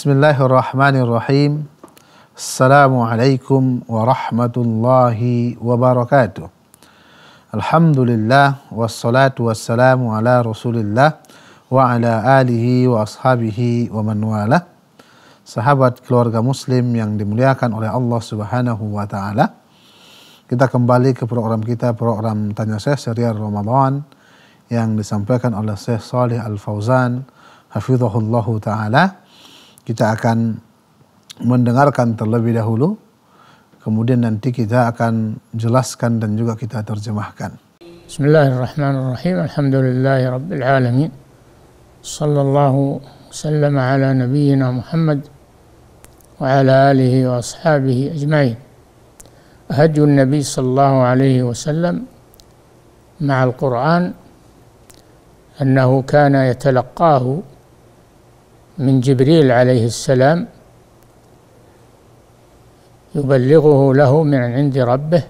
Bismillahirrahmanirrahim. Assalamualaikum warahmatullahi wabarakatuh. Alhamdulillah wassalatu wassalamu ala Rasulillah wa ala alihi wa ashabihi wa man wala. Sahabat keluarga muslim yang dimuliakan oleh Allah Subhanahu wa taala. Kita kembali ke program kita program Tanya Syekh serial Ramadan yang disampaikan oleh Syekh Salih Al Fauzan hafizahullahu taala kita akan mendengarkan terlebih dahulu, kemudian nanti kita akan jelaskan dan juga kita terjemahkan. Bismillahirrahmanirrahim. Alhamdulillahirrabbilalamin Sallallahu sallam Sallallahu nabiyina Muhammad wa ala alihi wa وأصحابه ajma'in هدي النبي صلى الله عليه وسلم مع القرآن أنه كان يتلقاه من جبريل عليه السلام يبلغه له من عند ربه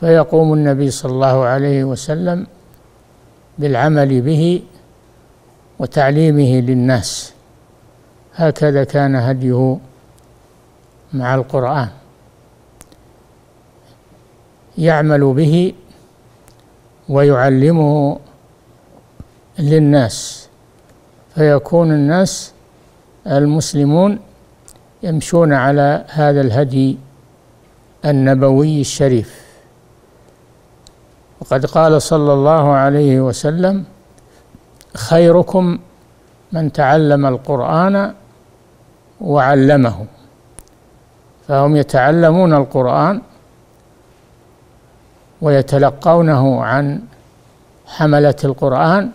فيقوم النبي صلى الله عليه وسلم بالعمل به وتعليمه للناس هكذا كان هديه مع القرآن يعمل به ويعلمه للناس فيكون الناس المسلمون يمشون على هذا الهدي النبوي الشريف وقد قال صلى الله عليه وسلم خيركم من تعلم القرآن وعلمه فهم يتعلمون القرآن ويتلقونه عن حملة القرآن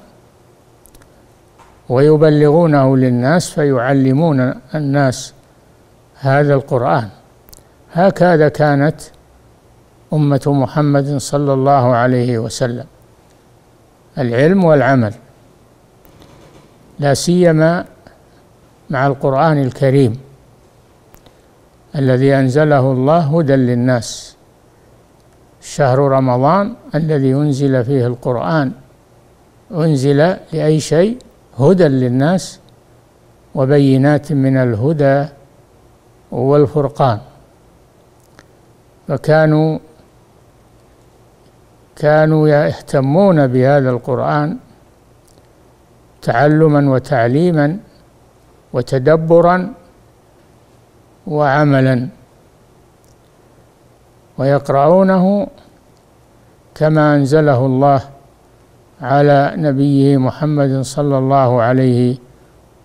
ويبلغونه للناس فيعلمون الناس هذا القرآن هكذا كانت أمة محمد صلى الله عليه وسلم العلم والعمل لا سيما مع القرآن الكريم الذي أنزله الله هدى للناس شهر رمضان الذي أنزل فيه القرآن أنزل لأي شيء هدى للناس وبينات من الهدى والفرقان فكانوا كانوا يهتمون بهذا القرآن تعلما وتعليما وتدبرا وعملا ويقرؤونه كما أنزله الله على نبيه محمد صلى الله عليه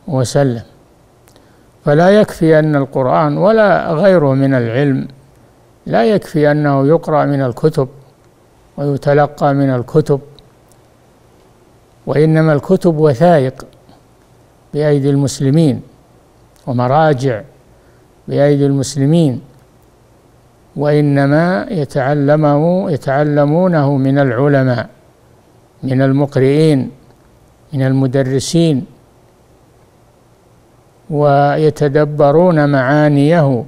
وسلم فلا يكفي ان القران ولا غيره من العلم لا يكفي انه يقرا من الكتب ويتلقى من الكتب وانما الكتب وثائق بايدي المسلمين ومراجع بايدي المسلمين وانما يتعلمه يتعلمونه من العلماء من المقرئين من المدرسين ويتدبرون معانيه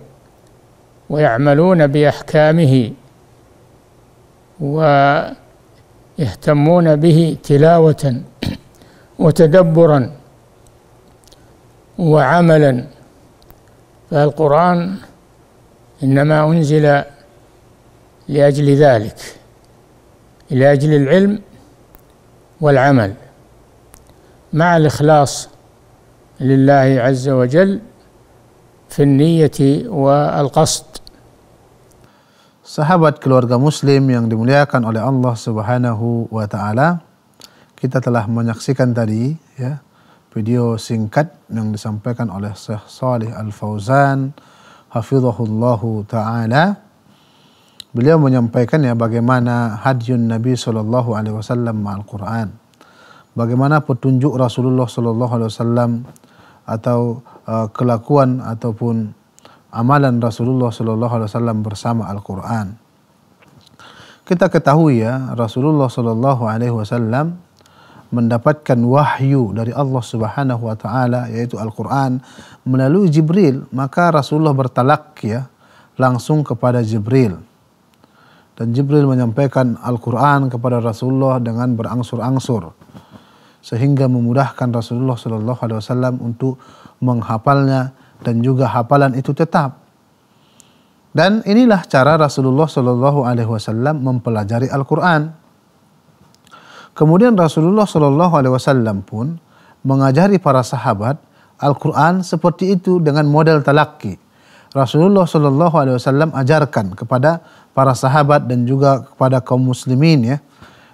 ويعملون باحكامه ويهتمون به تلاوه وتدبرا وعملا فالقران انما انزل لاجل ذلك لاجل العلم والعمل مع الإخلاص لله عز وجل في النية والقصد. Sahabat keluarga muslim yang dimuliakan oleh Allah Subhanahu wa taala, kita telah menyaksikan tadi ya video singkat yang disampaikan oleh Syekh Salih Al Fauzan hafizahullahu taala beliau menyampaikan ya bagaimana hadyun Nabi Shallallahu Alaihi Wasallam al Quran, bagaimana petunjuk Rasulullah Shallallahu Alaihi Wasallam atau uh, kelakuan ataupun amalan Rasulullah Shallallahu Alaihi Wasallam bersama Al Quran. Kita ketahui ya Rasulullah Shallallahu Alaihi Wasallam mendapatkan wahyu dari Allah Subhanahu wa taala yaitu Al-Qur'an melalui Jibril maka Rasulullah bertalak ya langsung kepada Jibril dan Jibril menyampaikan Al-Quran kepada Rasulullah dengan berangsur-angsur sehingga memudahkan Rasulullah Shallallahu Alaihi Wasallam untuk menghafalnya dan juga hafalan itu tetap. Dan inilah cara Rasulullah Shallallahu Alaihi Wasallam mempelajari Al-Quran. Kemudian Rasulullah Shallallahu Alaihi Wasallam pun mengajari para sahabat Al-Quran seperti itu dengan model talaki. Rasulullah Shallallahu Alaihi Wasallam ajarkan kepada para sahabat dan juga kepada kaum muslimin ya.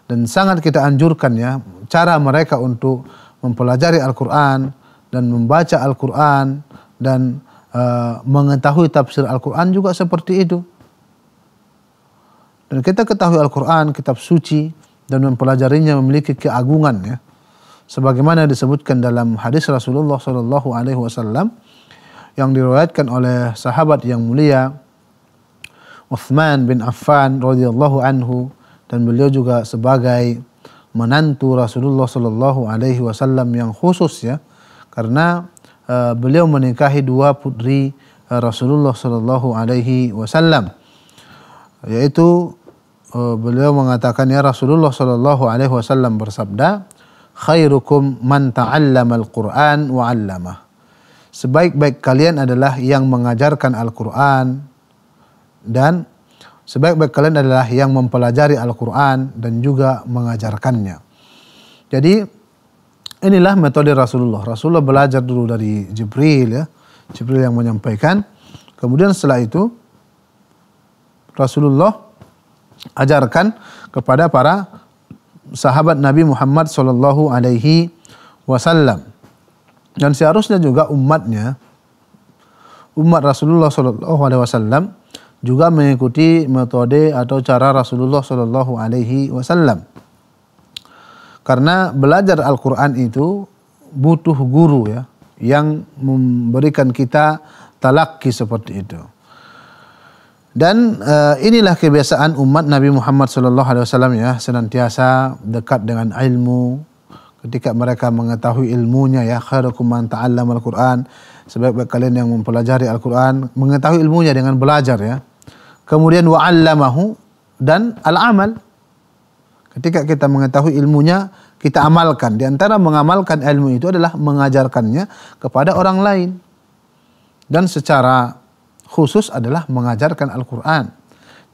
Dan sangat kita anjurkan ya cara mereka untuk mempelajari Al-Qur'an dan membaca Al-Qur'an dan uh, mengetahui tafsir Al-Qur'an juga seperti itu. Dan kita ketahui Al-Qur'an kitab suci dan mempelajarinya memiliki keagungan ya. Sebagaimana disebutkan dalam hadis Rasulullah Shallallahu alaihi wasallam yang diriwayatkan oleh sahabat yang mulia Uthman bin Affan radhiyallahu anhu dan beliau juga sebagai menantu Rasulullah Shallallahu Alaihi Wasallam yang khusus ya karena uh, beliau menikahi dua putri uh, Rasulullah Shallallahu Alaihi Wasallam yaitu uh, beliau mengatakan ya Rasulullah Shallallahu Alaihi Wasallam bersabda khairukum man ta'allama al-Quran wa 'allamah sebaik-baik kalian adalah yang mengajarkan Al-Quran dan sebaik-baik kalian adalah yang mempelajari Al-Quran dan juga mengajarkannya. Jadi inilah metode Rasulullah. Rasulullah belajar dulu dari Jibril ya. Jibril yang menyampaikan. Kemudian setelah itu Rasulullah ajarkan kepada para sahabat Nabi Muhammad SAW Alaihi Wasallam. Dan seharusnya juga umatnya, umat Rasulullah SAW Alaihi Wasallam juga mengikuti metode atau cara Rasulullah Shallallahu Alaihi Wasallam. Karena belajar Al-Quran itu butuh guru ya yang memberikan kita talaki seperti itu. Dan e, inilah kebiasaan umat Nabi Muhammad Shallallahu Alaihi Wasallam ya senantiasa dekat dengan ilmu. Ketika mereka mengetahui ilmunya ya khairukum man ta'allama al-Quran sebaik-baik kalian yang mempelajari Al-Quran mengetahui ilmunya dengan belajar ya Kemudian wa'allamahu dan al-amal. Ketika kita mengetahui ilmunya, kita amalkan. Di antara mengamalkan ilmu itu adalah mengajarkannya kepada orang lain. Dan secara khusus adalah mengajarkan Al-Quran.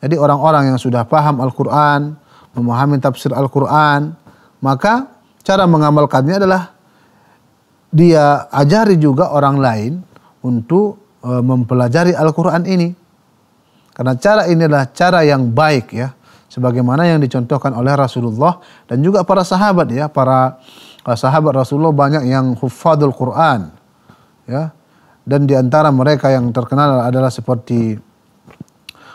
Jadi orang-orang yang sudah paham Al-Quran, memahami tafsir Al-Quran, maka cara mengamalkannya adalah dia ajari juga orang lain untuk e, mempelajari Al-Quran ini. Karena cara ini adalah cara yang baik ya. Sebagaimana yang dicontohkan oleh Rasulullah dan juga para sahabat ya. Para eh, sahabat Rasulullah banyak yang hufadul Quran. Ya. Dan di antara mereka yang terkenal adalah seperti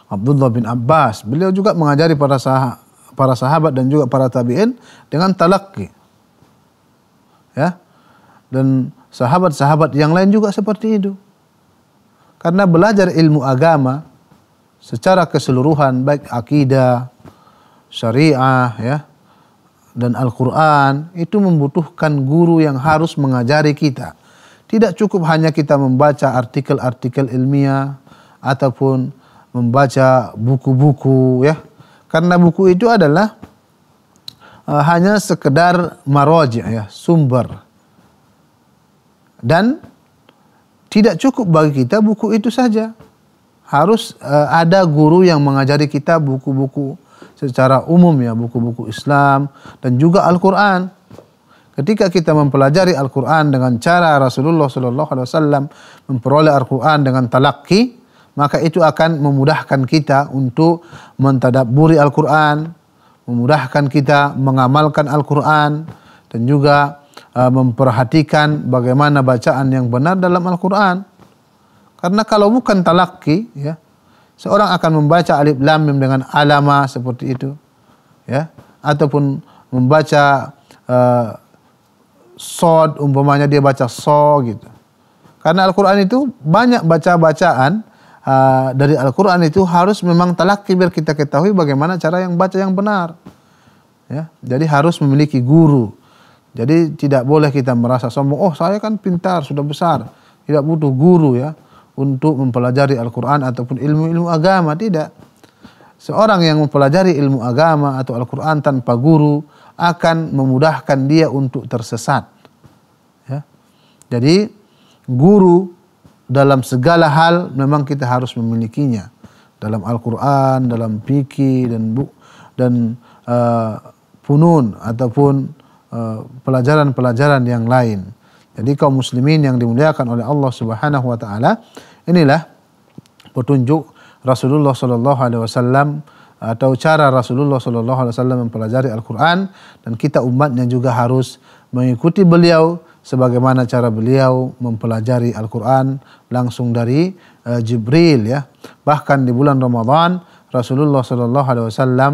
Abdullah bin Abbas. Beliau juga mengajari para sahabat para sahabat dan juga para tabi'in dengan talaki. Ya. Dan sahabat-sahabat yang lain juga seperti itu. Karena belajar ilmu agama secara keseluruhan baik akidah, syariah ya dan Al-Qur'an itu membutuhkan guru yang harus mengajari kita. Tidak cukup hanya kita membaca artikel-artikel ilmiah ataupun membaca buku-buku ya. Karena buku itu adalah uh, hanya sekedar marojah ya, sumber. Dan tidak cukup bagi kita buku itu saja harus uh, ada guru yang mengajari kita buku-buku secara umum ya, buku-buku Islam dan juga Al-Qur'an. Ketika kita mempelajari Al-Qur'an dengan cara Rasulullah Sallallahu alaihi wasallam memperoleh Al-Qur'an dengan talakki, maka itu akan memudahkan kita untuk mentadaburi Al-Qur'an, memudahkan kita mengamalkan Al-Qur'an dan juga uh, memperhatikan bagaimana bacaan yang benar dalam Al-Qur'an. Karena kalau bukan talaki, ya, seorang akan membaca alif lam mim dengan alama seperti itu, ya, ataupun membaca uh, sod umpamanya dia baca so gitu. Karena Al-Quran itu banyak baca-bacaan uh, dari Al-Quran itu harus memang talaki biar kita ketahui bagaimana cara yang baca yang benar. Ya, jadi harus memiliki guru. Jadi tidak boleh kita merasa sombong. Oh saya kan pintar sudah besar, tidak butuh guru ya untuk mempelajari Al-Quran ataupun ilmu-ilmu agama. Tidak. Seorang yang mempelajari ilmu agama atau Al-Quran tanpa guru akan memudahkan dia untuk tersesat. Ya. Jadi guru dalam segala hal memang kita harus memilikinya dalam Al-Quran, dalam fikih dan bu dan uh, eh, punun ataupun eh, pelajaran-pelajaran uh, yang lain. Jadi kaum muslimin yang dimuliakan oleh Allah Subhanahu wa taala, Inilah petunjuk Rasulullah Shallallahu Alaihi Wasallam atau cara Rasulullah Shallallahu Alaihi Wasallam mempelajari Al-Quran dan kita umatnya juga harus mengikuti beliau sebagaimana cara beliau mempelajari Al-Quran langsung dari uh, Jibril ya bahkan di bulan Ramadan Rasulullah Shallallahu Alaihi Wasallam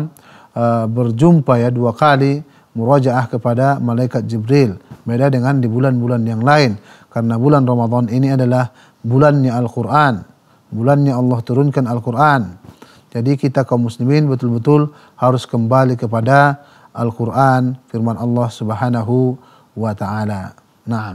uh, berjumpa ya dua kali murajaah kepada malaikat Jibril beda dengan di bulan-bulan yang lain karena bulan Ramadan ini adalah bulannya Al-Quran. Bulannya Allah turunkan Al-Quran. Jadi kita kaum muslimin betul-betul harus kembali kepada Al-Quran, firman Allah subhanahu wa ta'ala. Nah.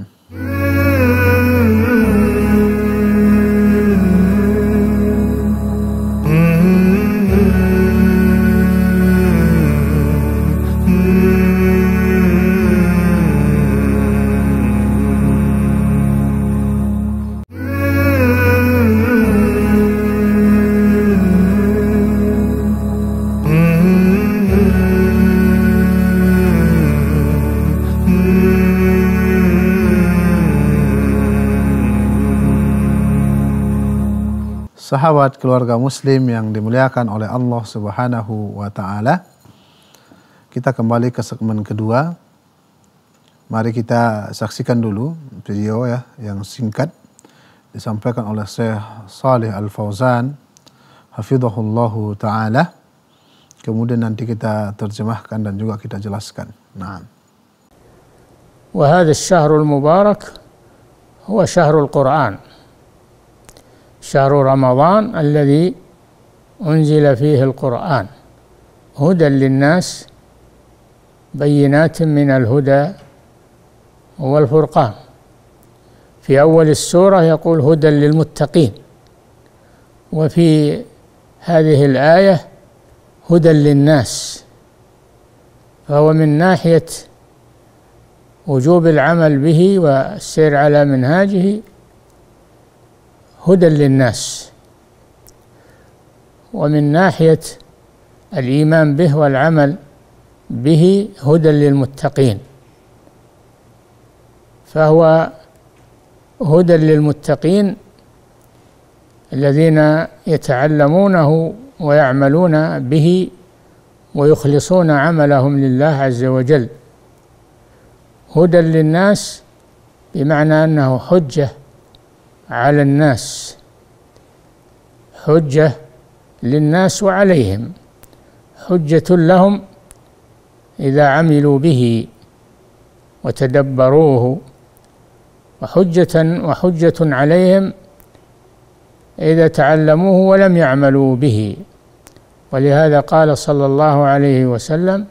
sahabat keluarga muslim yang dimuliakan oleh Allah Subhanahu wa taala. Kita kembali ke segmen kedua. Mari kita saksikan dulu video ya yang singkat disampaikan oleh Syekh Saleh Al Fauzan hafizahullahu taala. Kemudian nanti kita terjemahkan dan juga kita jelaskan. Nah. وهذا syahrul Mubarak, هو syahrul شهر رمضان الذي أنزل فيه القرآن هدى للناس بينات من الهدى والفرقان في أول السورة يقول هدى للمتقين وفي هذه الآية هدى للناس فهو من ناحية وجوب العمل به والسير على منهاجه هدى للناس ومن ناحية الإيمان به والعمل به هدى للمتقين فهو هدى للمتقين الذين يتعلمونه ويعملون به ويخلصون عملهم لله عز وجل هدى للناس بمعنى انه حجه على الناس حجة للناس وعليهم حجة لهم إذا عملوا به وتدبروه وحجة وحجة عليهم إذا تعلموه ولم يعملوا به ولهذا قال صلى الله عليه وسلم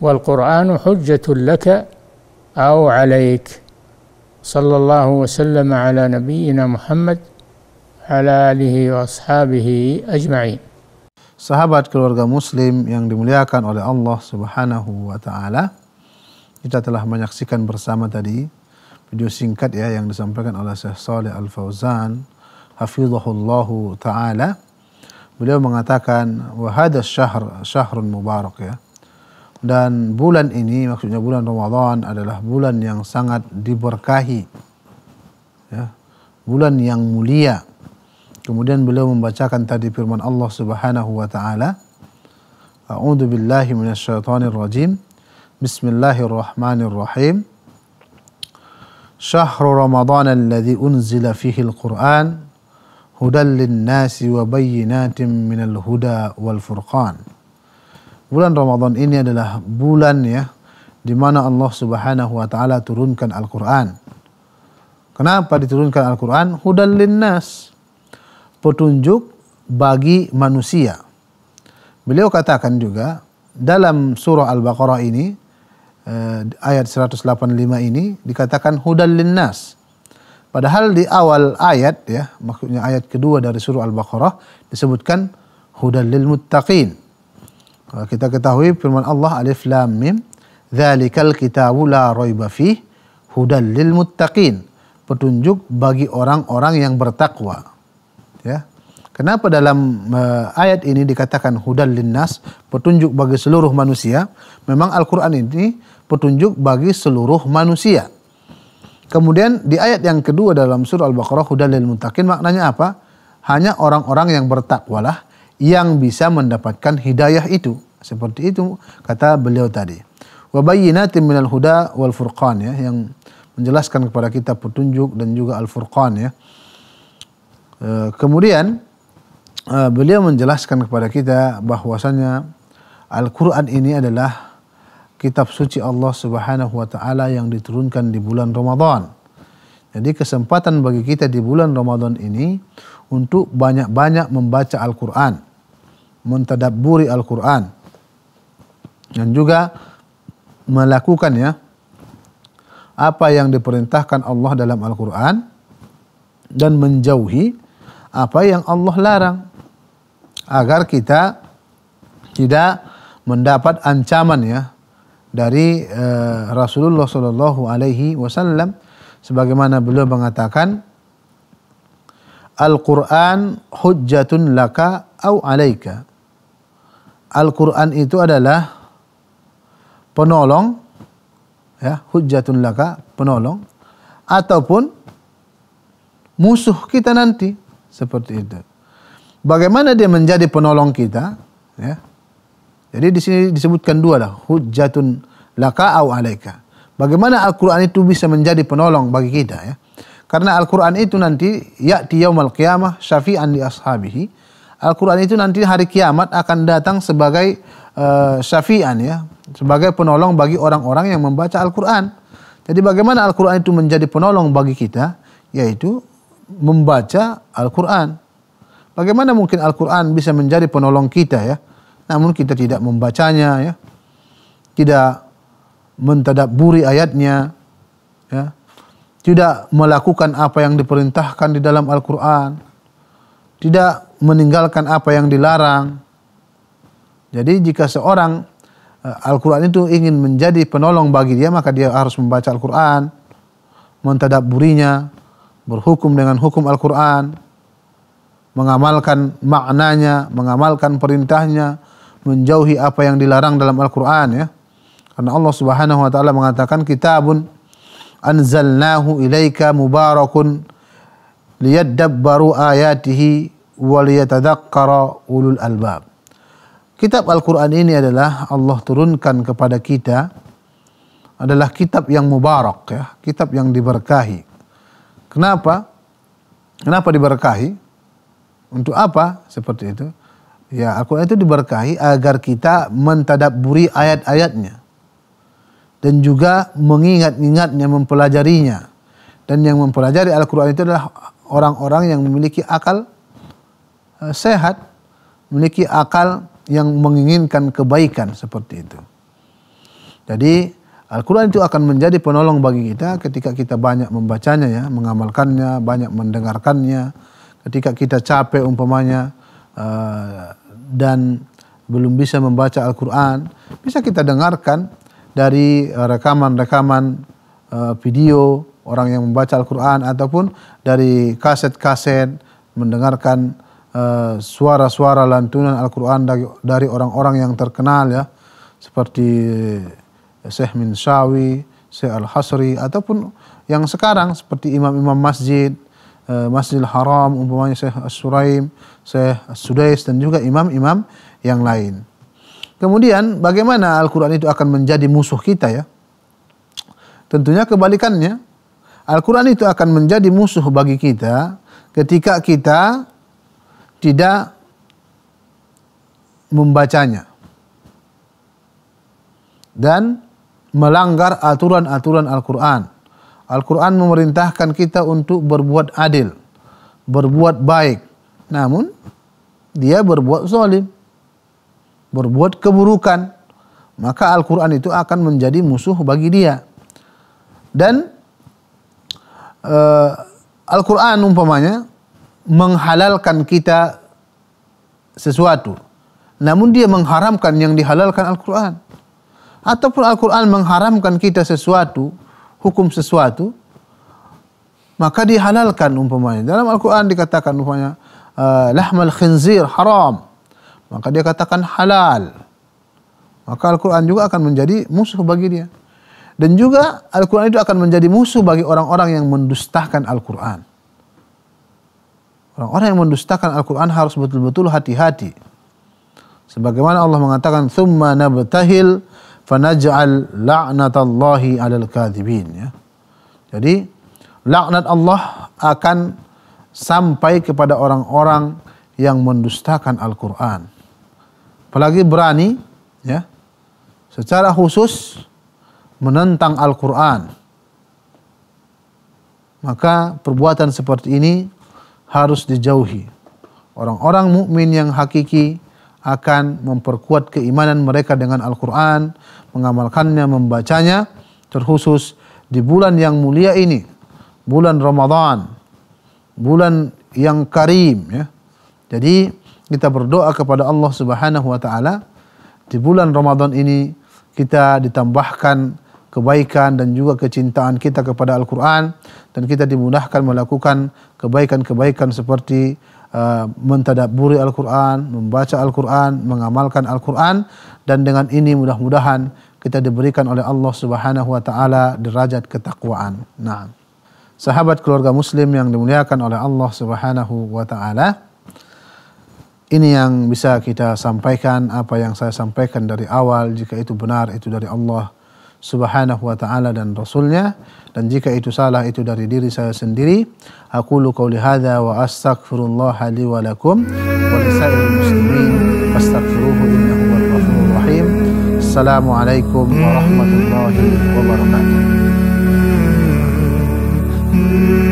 والقرآن حجة لك أو عليك صلى الله وسلم على نبينا محمد على آله وأصحابه أجمعين Sahabat keluarga muslim yang dimuliakan oleh Allah Subhanahu wa taala. Kita telah menyaksikan bersama tadi video singkat ya yang disampaikan oleh Syekh Saleh Al Fauzan hafizahullahu taala. Beliau mengatakan wa syahr syahrun mubarak ya. dan bulan ini maksudnya bulan Ramadan adalah bulan yang sangat diberkahi ya bulan yang mulia kemudian beliau membacakan tadi firman Allah Subhanahu wa taala A'udzu billahi minasyaitonir rajim Bismillahirrahmanirrahim شهر رمضان الذي أنزل فيه القرآن هدى للناس وبينات من الهدى والفرقان Bulan Ramadan ini adalah bulan ya di mana Allah Subhanahu wa taala turunkan Al-Qur'an. Kenapa diturunkan Al-Qur'an? Hudal linnas. Petunjuk bagi manusia. Beliau katakan juga dalam surah Al-Baqarah ini eh, ayat 185 ini dikatakan hudal linnas. Padahal di awal ayat ya, maksudnya ayat kedua dari surah Al-Baqarah disebutkan hudal lil muttaqin. Kita ketahui firman Allah alif lam mim. dzalikal kitabu la raiba fih hudal lil muttaqin. Petunjuk bagi orang-orang yang bertakwa. Ya. Kenapa dalam uh, ayat ini dikatakan hudal linnas, petunjuk bagi seluruh manusia? Memang Al-Qur'an ini petunjuk bagi seluruh manusia. Kemudian di ayat yang kedua dalam surah Al-Baqarah hudal lil muttaqin maknanya apa? Hanya orang-orang yang bertakwalah yang bisa mendapatkan hidayah itu. Seperti itu kata beliau tadi. Wa bayyinatin minal huda wal furqan ya yang menjelaskan kepada kita petunjuk dan juga al furqan ya. Eh, kemudian eh, beliau menjelaskan kepada kita bahwasanya Al-Qur'an ini adalah kitab suci Allah Subhanahu wa taala yang diturunkan di bulan Ramadan. Jadi kesempatan bagi kita di bulan Ramadan ini untuk banyak-banyak membaca Al-Qur'an mentadaburi Al-Quran dan juga melakukan ya apa yang diperintahkan Allah dalam Al-Quran dan menjauhi apa yang Allah larang agar kita tidak mendapat ancaman ya dari uh, Rasulullah Shallallahu Alaihi Wasallam sebagaimana beliau mengatakan Al-Quran hujjatun laka au alaika Al-Quran itu adalah penolong, ya, hujatun laka, penolong, ataupun musuh kita nanti. Seperti itu. Bagaimana dia menjadi penolong kita? Ya. Jadi di sini disebutkan dua lah, hujatun laka au alaika. Bagaimana Al-Quran itu bisa menjadi penolong bagi kita ya? Karena Al-Quran itu nanti ya'ti yaumal qiyamah syafi'an li ashabihi Al-Quran itu nanti hari kiamat akan datang sebagai uh, syafian ya, sebagai penolong bagi orang-orang yang membaca Al-Quran. Jadi bagaimana Al-Quran itu menjadi penolong bagi kita? Yaitu membaca Al-Quran. Bagaimana mungkin Al-Quran bisa menjadi penolong kita ya? Namun kita tidak membacanya ya, tidak mentadaburi ayatnya, ya, tidak melakukan apa yang diperintahkan di dalam Al-Quran, tidak meninggalkan apa yang dilarang. Jadi jika seorang eh, Al-Quran itu ingin menjadi penolong bagi dia, maka dia harus membaca Al-Quran, mentadaburinya, berhukum dengan hukum Al-Quran, mengamalkan maknanya, mengamalkan perintahnya, menjauhi apa yang dilarang dalam Al-Quran ya. Karena Allah Subhanahu wa taala mengatakan kitabun anzalnahu ilaika mubarakun liyadabbaru ayatihi waliyatadakkara ulul albab. Kitab Al-Qur'an ini adalah Allah turunkan kepada kita adalah kitab yang mubarak ya, kitab yang diberkahi. Kenapa? Kenapa diberkahi? Untuk apa? Seperti itu. Ya, al itu diberkahi agar kita mentadaburi ayat-ayatnya. Dan juga mengingat-ingatnya, mempelajarinya. Dan yang mempelajari Al-Quran itu adalah orang-orang yang memiliki akal Eh, sehat, memiliki akal yang menginginkan kebaikan seperti itu. Jadi Al-Quran itu akan menjadi penolong bagi kita ketika kita banyak membacanya ya, mengamalkannya, banyak mendengarkannya. Ketika kita capek umpamanya uh, dan belum bisa membaca Al-Quran, bisa kita dengarkan dari eh, rekaman-rekaman uh, video orang yang membaca Al-Quran ataupun dari kaset-kaset mendengarkan Eh, suara-suara uh, lantunan Al-Quran dari, orang-orang yang terkenal ya seperti Syekh Min Syawi, Syekh Al-Hasri ataupun yang sekarang seperti imam-imam masjid, uh, Masjidil Haram umpamanya Syekh As-Suraim, Syekh As-Sudais dan juga imam-imam yang lain. Kemudian bagaimana Al-Quran itu akan menjadi musuh kita ya? Tentunya kebalikannya. Al-Quran itu akan menjadi musuh bagi kita ketika kita tidak membacanya dan melanggar aturan-aturan Al-Quran. Al-Quran memerintahkan kita untuk berbuat adil, berbuat baik. Namun, dia berbuat zalim, berbuat keburukan. Maka Al-Quran itu akan menjadi musuh bagi dia. Dan uh, Al-Quran umpamanya menghalalkan kita sesuatu. Namun dia mengharamkan yang dihalalkan Al-Quran. Ataupun Al-Quran mengharamkan kita sesuatu, hukum sesuatu, maka dihalalkan umpamanya. Dalam Al-Quran dikatakan umpamanya, ah, lahmal khinzir haram. Maka dia katakan halal. Maka Al-Quran juga akan menjadi musuh bagi dia. Dan juga Al-Quran itu akan menjadi musuh bagi orang-orang yang mendustahkan Al-Quran. Orang-orang yang mendustakan Al-Quran harus betul-betul hati-hati. Sebagaimana Allah mengatakan, ثُمَّ نَبْتَهِلْ فَنَجْعَلْ لَعْنَةَ اللَّهِ عَلَى الْكَاذِبِينَ ya. Jadi, laknat Allah akan sampai kepada orang-orang yang mendustakan Al-Quran. Apalagi berani, ya, secara khusus menentang Al-Quran. Maka perbuatan seperti ini harus dijauhi. Orang-orang mukmin yang hakiki akan memperkuat keimanan mereka dengan Al-Quran, mengamalkannya, membacanya, terkhusus di bulan yang mulia ini, bulan Ramadan, bulan yang karim. Ya. Jadi kita berdoa kepada Allah Subhanahu Wa Taala di bulan Ramadan ini kita ditambahkan kebaikan dan juga kecintaan kita kepada Al-Quran dan kita dimudahkan melakukan kebaikan-kebaikan seperti uh, mentadaburi Al-Quran, membaca Al-Quran, mengamalkan Al-Quran dan dengan ini mudah-mudahan kita diberikan oleh Allah Subhanahu wa taala derajat ketakwaan. Nah, sahabat keluarga muslim yang dimuliakan oleh Allah Subhanahu wa taala, ini yang bisa kita sampaikan apa yang saya sampaikan dari awal jika itu benar itu dari Allah subhanahu wa ta'ala dan Rasulnya dan jika itu salah itu dari diri saya sendiri aku lu qawli wa astagfirullah li wa lakum wa lisairil muslimin astagfiruhu innahu wal ghafurur rahim assalamualaikum warahmatullahi wabarakatuh